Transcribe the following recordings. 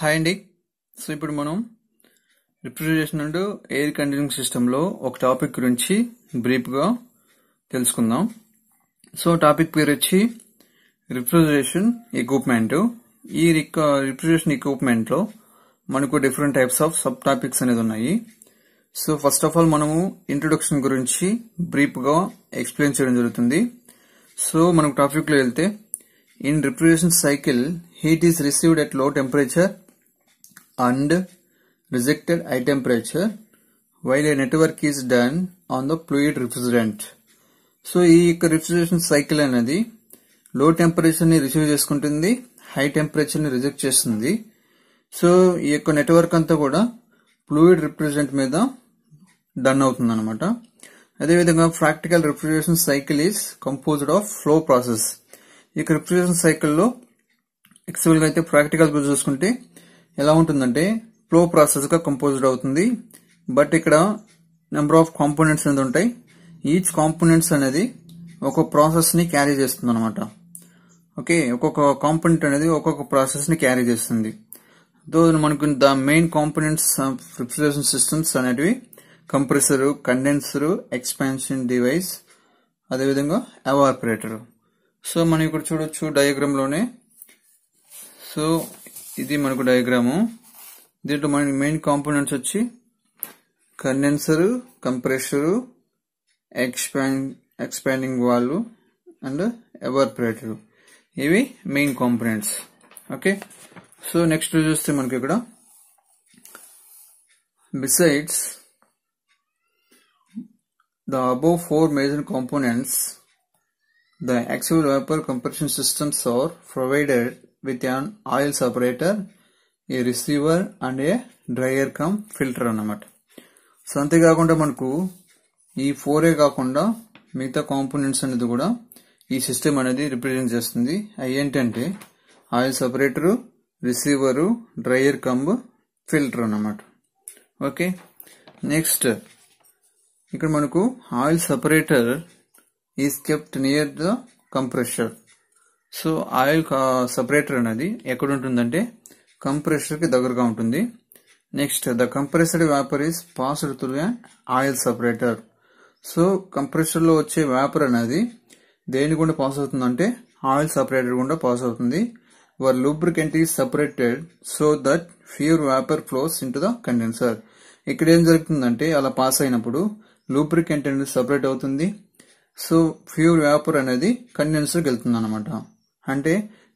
Hi అండి so ఇప్పుడు మనం రిఫ్రిజరేషన్ అండ్ ఎయిర్ కండిషనింగ్ సిస్టంలో ఒక టాపిక్ గురించి బ్రీఫ్గా తెలుసుకుందాం సో టాపిక్ పేరు వచ్చి రిఫ్రిజరేషన్ ఎక్విప్మెంట్ ఈ రిఫ్రిజరేషన్ ఎక్విప్మెంట్లో మనకు different types of sub topics అనేది ఉన్నాయి సో ఫస్ట్ ఆఫ్ ఆల్ మనము ఇంట్రొడక్షన్ గురించి బ్రీఫ్గా ఎక్స్ప్లెయిన్ చేయడం జరుగుతుంది సో మనకు టాపిక్లో వెళ్తే in refrigeration cycle heat is received at low temperature and rejected at temperature while a network is done on the fluid refrigerant. So ఈ యొక్క రిఫ్రిజరేషన్ సైకిల్ అనేది లో టెంపరేచర్ ని రిసీవ్ చేసుకుంటుంది హై టెంపరేచర్ ని రిజెక్ట్ చేస్తుంది సో ఈ యొక్క నెట్వర్క్ అంతా కూడా ఫ్లూయిడ్ రిప్రజెంట్ మీద డన్ అవుతుంది అనమాట అదేవిధంగా practical refrigeration cycle is composed of flow process ఈ యొక్క రిఫ్రిజరేషన్ సైకిల్లో ఎక్సెప్ట్గా అయితే ప్రాక్టికల్ గురించి చూసుకుంటే ఎలా ఉంటుందంటే ఫ్లో ప్రాసెస్గా కంపోజ్డ్ అవుతుంది బట్ ఇక్కడ నెంబర్ ఆఫ్ కాంపోనెంట్స్ అనేది ఉంటాయి ఈచ్ కాంపోనెంట్స్ అనేది ఒక ప్రాసెస్ని క్యారీ చేస్తుంది అనమాట ఓకే ఒక్కొక్క కాంపోనెంట్ అనేది ఒక్కొక్క ప్రాసెస్ని క్యారీ చేస్తుంది దో మనకు the main components refrigeration systems అనేటివి కంప్రెసరు కండెన్సరు ఎక్స్పాన్షన్ డివైస్ అదేవిధంగా అవాపరేటరు సో మనం ఇక్కడ చూడొచ్చు డయాగ్రామ్లోనే సో ఇది మనకు డయాగ్రాము దీంట్లో మన మెయిన్ కాంపోనెంట్స్ వచ్చి condenser compressor expand expanding valve and evaporator ఇవి main components okay so next చూస్తే మనకి ఇక్కడ besides the above four major components the actual vapour compression systems are provided with an oil separator a receiver and a dryer cum filter అన్నమాట so అంతేకాకుండా మనకు ఈ ఫోరే కాకుండా మిగతా కాంపోనెంట్స్ అనేది కూడా ఈ సిస్టమ్ అనేది రిప్రజెంట్ చేస్తుంది అవి ఏంటంటే oil separator receiver dryer cum filter అన్నమాట ఓకే నెక్స్ట్ ఇక్కడ మనకు oil separator is kept near the compressor so oil separator అనేది ఎక్కడ ఉంటుందంటే కంప్రెసర్కి దగ్గరగా ఉంటుంది next the compressed vapour is passed through an oil separator so కంప్రెషర్లో వచ్చే వ్యాపర్ అనేది దేని గుండా పాస్ అవుతుందంటే ఆయిల్ సపరేటర్ గుండా పాస్ అవుతుంది where lubricant is separated so that pure vapour flows in the condenser ఇక్కడ ఏం జరుగుతుందంటే అలా పాస్ అయినప్పుడు లూబ్రికెంట్ అనేది సపరేట్ అవుతుంది సో ఫ్యూర్ వ్యాపర్ అనేది కండెన్సర్కి వెళ్తుంది అనమాట అంటే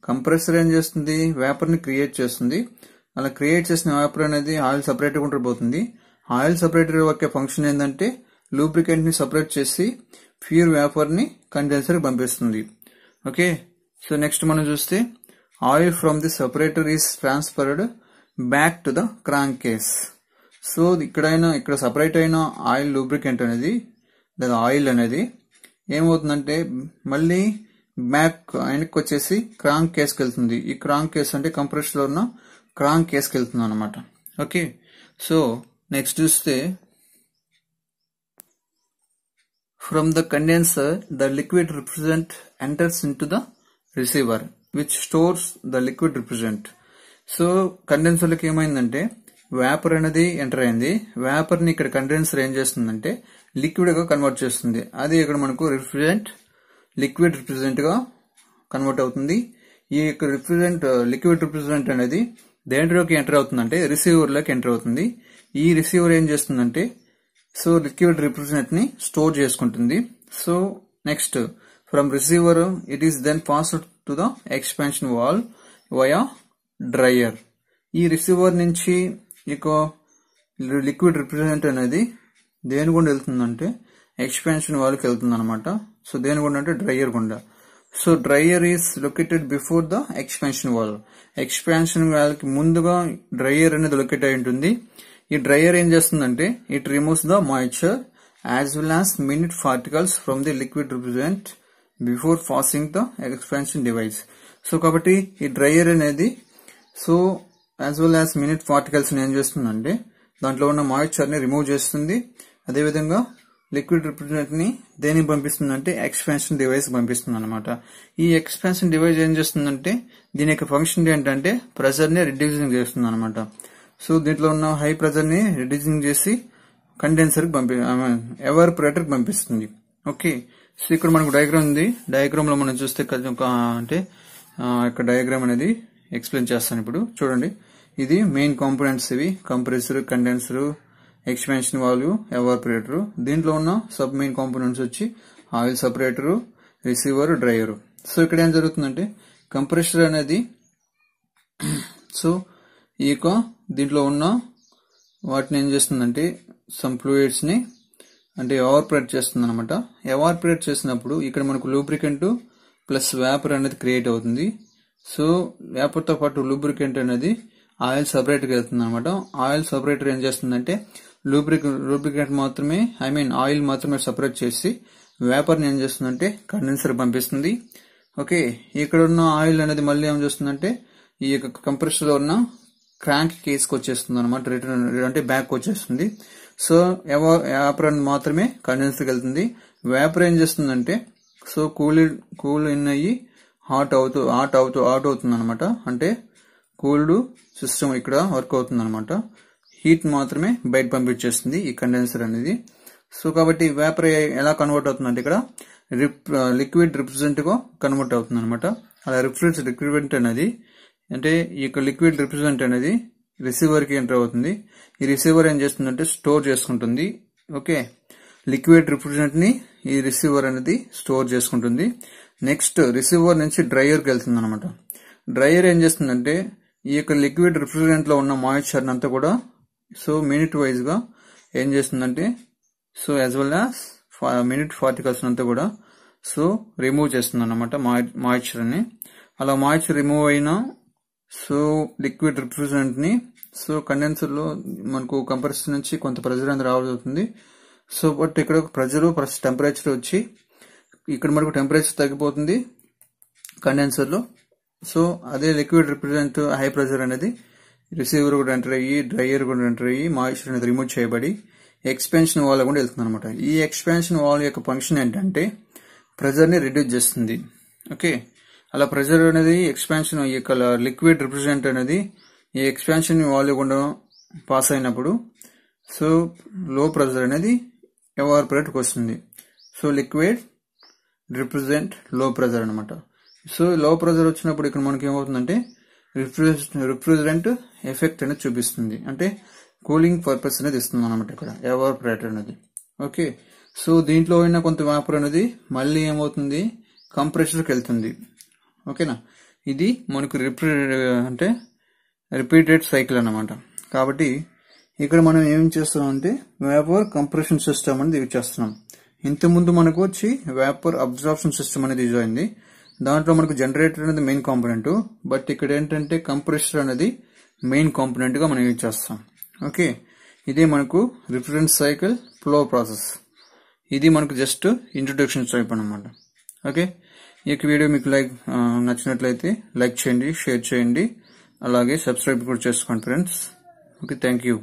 కంప్రెసర్ ఏం చేస్తుంది వేపర్ని క్రియేట్ చేస్తుంది అలా క్రియేట్ చేసిన వేపర్ అనేది ఆయిల్ సపరేట్గా పోతుంది ఆయిల్ సపరేటర్ యొక్క ఫంక్షన్ ఏంటంటే ని సపరేట్ చేసి ప్యూర్ వేపర్ని కండెన్సర్ పంపిస్తుంది ఓకే సో నెక్స్ట్ మనం చూస్తే oil from the separator is transferred back to the crankcase so ఇక్కడైనా ఇక్కడ సపరేట్ అయిన ఆయిల్ లూబ్రికెంట్ అనేది లేదా ఆయిల్ అనేది ఏమవుతుందంటే మళ్ళీ బ్యాక్ వెనక్కి వచ్చేసి క్రాంక్ కేస్కి వెళ్తుంది ఈ క్రాంక్ కేస్ అంటే లో ఉన్న క్రాంక్ కేస్కి వెళ్తుంది అనమాట ఓకే సో నెక్స్ట్ చూస్తే from the condenser the liquid refrigerant enters into the receiver which stores the liquid refrigerant so లకి ఏమైందంటే వేపర్ అనేది ఎంటర్ అయింది వేపర్ని ఇక్కడ కండెన్సర్ ఏం చేస్తుందంటే లిక్విడ్గా కన్వర్ట్ చేస్తుంది అది ఇక్కడ మనకు రిఫ్రిజెంట్ లిక్విడ్ గా కన్వర్ట్ అవుతుంది ఈ యొక్క రిప్రజెంట్ uh, లిక్విడ్ రిప్రజెంట్ అనేది దేంట్లోకి ఎంటర్ అవుతుందంటే రిసీవర్లోకి ఎంటర్ అవుతుంది ఈ రిసీవర్ ఏం చేస్తుందంటే సో లిక్విడ్ రిప్రజెంట్ ని స్టోర్ చేసుకుంటుంది so next from receiver it is then passed to the expansion valve via dryer ఈ రిసీవర్ నుంచి ఇక లిక్విడ్ రిప్రజెంట్ అనేది దేని గుండా వెళ్తుందంటే ఎక్స్పెన్షన్ వాల్కి వెళ్తుంది అనమాట సో దేని గుండా అంటే డ్రైయర్ గుండా so dryer is located before the expansion valve expansion వాల్కి ముందుగా డ్రైయర్ అనేది లొకేట్ అయి ఉంటుంది ఈ డ్రైయర్ ఏం చేస్తుందంటే it removes the moisture as well as minute particles from the liquid refrigerant before passing the expansion device so కాబట్టి ఈ డ్రైయర్ అనేది so as well as minute particles ఏం చేస్తుందంటే దాంట్లో ఉన్న మాయిశ్చర్ని రిమూవ్ చేస్తుంది అదేవిధంగా లిక్విడ్ రిప్రజెంట్ ని దేనికి అంటే ఎక్స్పెన్షన్ డివైస్ పంపిస్తుంది అనమాట ఈ ఎక్స్పెన్షన్ డివైస్ ఏం చేస్తుందంటే దీని యొక్క ఫంక్షన్ ఏంటంటే ప్రెజర్ ని రిడ్యూసింగ్ చేస్తుంది అనమాట సో దీంట్లో ఉన్న హై ప్రెజర్ ని రిడ్యూసింగ్ చేసి కండెన్సర్ కి పంపి ఎవారిపరేటర్ కి పంపిస్తుంది ఓకే సో ఇక్కడ మనకు డయాగ్రామ్ ఉంది డయాగ్రామ్ లో మనం చూస్తే అంటే ఇక్కడ డయాగ్రామ్ అనేది ఎక్స్ప్లెయిన్ చేస్తాను ఇప్పుడు చూడండి ఇది మెయిన్ కాంపోనెంట్స్ ఇవి compressor condenser expansion valve evaporator దీంట్లో ఉన్న సబ్ మెయిన్ కాంపోనెంట్స్ వచ్చి oil separator receiver driver so ఇక్కడ ఏం జరుగుతుందంటే కంప్రెషర్ అనేది సో ఈ యొక్క దీంట్లో ఉన్న వాటిని ఏం చేస్తుందంటే సమ్ ని అంటే ఎవార్పరేట్ చేస్తుంది అనమాట ఎవార్పరేట్ చేసినప్పుడు ఇక్కడ మనకు లూబ్రికెంట్ ప్లస్ వేపర్ అనేది క్రియేట్ అవుతుంది సో వేపర్తో పాటు లూబ్రికెంట్ అనేది ఆయిల్ సపరేట్గా వెళ్తుంది అనమాట ఆయిల్ సపరేటర్ ఏం చేస్తుందంటే లూబ్రిక్ లూబ్రికెంట్ మాత్రమే ఐ మీన్ ఆయిల్ మాత్రమే సపరేట్ చేసి వేపర్ని ఏం చేస్తుందంటే కండెన్సర్ పంపిస్తుంది ఓకే ఇక్కడ ఉన్న ఆయిల్ అనేది మళ్ళీ ఏం చేస్తుందంటే ఈ యొక్క కంప్రెషర్లో ఉన్న క్రాంక్ కేసుకు వచ్చేస్తుంది అనమాట రిటర్న్ అంటే బ్యాక్ వచ్చేస్తుంది సో వేపర్ మాత్రమే కండెన్సర్కి వెళ్తుంది వేపర్ ఏం చేస్తుందంటే సో కూల్ కూల్ ఇన్ అయ్యి హాట్ అవుతూ హాట్ అవుతూ హాట్ అవుతుంది అనమాట అంటే కూల్డ్ సిస్టమ్ ఇక్కడ వర్క్ అవుతుంది అనమాట హీట్ మాత్రమే బయట పంపించేస్తుంది ఈ కండెన్సర్ అనేది సో కాబట్టి వేపర్ ఎలా కన్వర్ట్ అవుతుందంటే ఇక్కడ రిప్ లిక్విడ్ గా కన్వర్ట్ అవుతుంది అనమాట అలా రిఫరెన్స్ రిక్రిమెంట్ అనేది అంటే ఈ యొక్క లిక్విడ్ రిప్రజెంట్ అనేది రిసీవర్కి ఎంటర్ అవుతుంది ఈ రిసీవర్ ఏం చేస్తుందంటే స్టోర్ చేసుకుంటుంది ఓకే లిక్విడ్ ని ఈ రిసీవర్ అనేది స్టోర్ చేసుకుంటుంది నెక్స్ట్ రిసీవర్ నుంచి కి వెళ్తుంది అనమాట డ్రైయర్ ఏం చేస్తుందంటే ఈ యొక్క లిక్విడ్ లో ఉన్న మాయిశ్చర్ అంతా కూడా సో మినిట్ వైజ్గా ఏం చేస్తుందంటే so as well as minute particles అంతా కూడా సో రిమూవ్ చేస్తుంది అనమాట మాయిశ్చర్ని అలా మాయిశ్చర్ రిమూవ్ అయినా సో లిక్విడ్ ని సో కండెన్సర్లో మనకు కంప్రెసర్ నుంచి కొంత ప్రెజర్ అనేది రావాల్సి అవుతుంది సో బట్ ఇక్కడ ప్రెజర్ ప్లస్ టెంపరేచర్ వచ్చి ఇక్కడ మనకు టెంపరేచర్ తగ్గిపోతుంది కండెన్సర్లో సో అదే లిక్విడ్ రిఫ్రిజరెంట్ హై ప్రెజర్ అనేది రిసీవర్ కూడా ఎంటర్ అయ్యి డ్రైయర్ కూడా ఎంటర్ అయ్యి మాయిశ్చర్ అనేది రిమూవ్ చేయబడి ఎక్స్పెన్షన్ వాల్ కూడా వెళ్తుంది అనమాట ఈ ఎక్స్పెన్షన్ వాల్ యొక్క ఫంక్షన్ ఏంటంటే ప్రెజర్ని రిడ్యూస్ చేస్తుంది ఓకే అలా ప్రెజర్ అనేది ఎక్స్పెన్షన్ ఈ యొక్క లిక్విడ్ రిప్రజెంట్ అనేది ఈ ఎక్స్పెన్షన్ వాల్ కూడా పాస్ అయినప్పుడు సో లో ప్రెజర్ అనేది ఎవార్పరేట్కి వస్తుంది so liquid refrigerant low pressure అనమాట సో లో ప్రెజర్ వచ్చినప్పుడు ఇక్కడ మనకి ఏమవుతుందంటే రిప్రజెంట్ ఎఫెక్ట్ అనేది చూపిస్తుంది అంటే కూలింగ్ పర్పస్ అనేది ఇస్తుంది అనమాట ఇక్కడ ఎవాపరేటర్ అనేది ఓకే సో దీంట్లో అయినా కొంత వ్యాపర్ అనేది మళ్ళీ ఏమవుతుంది కంప్రెషర్కి వెళ్తుంది ఓకేనా ఇది మనకు అంటే రిపీటెడ్ సైకిల్ అనమాట కాబట్టి ఇక్కడ మనం ఏం చేస్తున్నాం అంటే వేపర్ కంప్రెషన్ సిస్టమ్ అనేది యూజ్ చేస్తున్నాం ఇంతకుముందు మనకు వచ్చి వేపర్ అబ్జార్ప్షన్ సిస్టమ్ అనేది యూజ్ అయింది దాంట్లో మనకు జనరేటర్ అనేది మెయిన్ కాంపోనెంట్ బట్ ఇక్కడ ఏంటంటే కంప్రెసర్ అనేది మెయిన్ కాంపోనెంట్ గా మనం యూజ్ చేస్తాం ఓకే ఇదే మనకు రిఫరెన్స్ సైకిల్ ఫ్లో ప్రాసెస్ ఇది మనకు జస్ట్ ఇంట్రొడక్షన్ టైప్ అనమాట ఓకే ఈ యొక్క వీడియో మీకు లైక్ నచ్చినట్లయితే లైక్ చేయండి షేర్ చేయండి అలాగే సబ్స్క్రైబ్ కూడా చేసుకోండి ఫ్రెండ్స్ ఓకే థ్యాంక్ యూ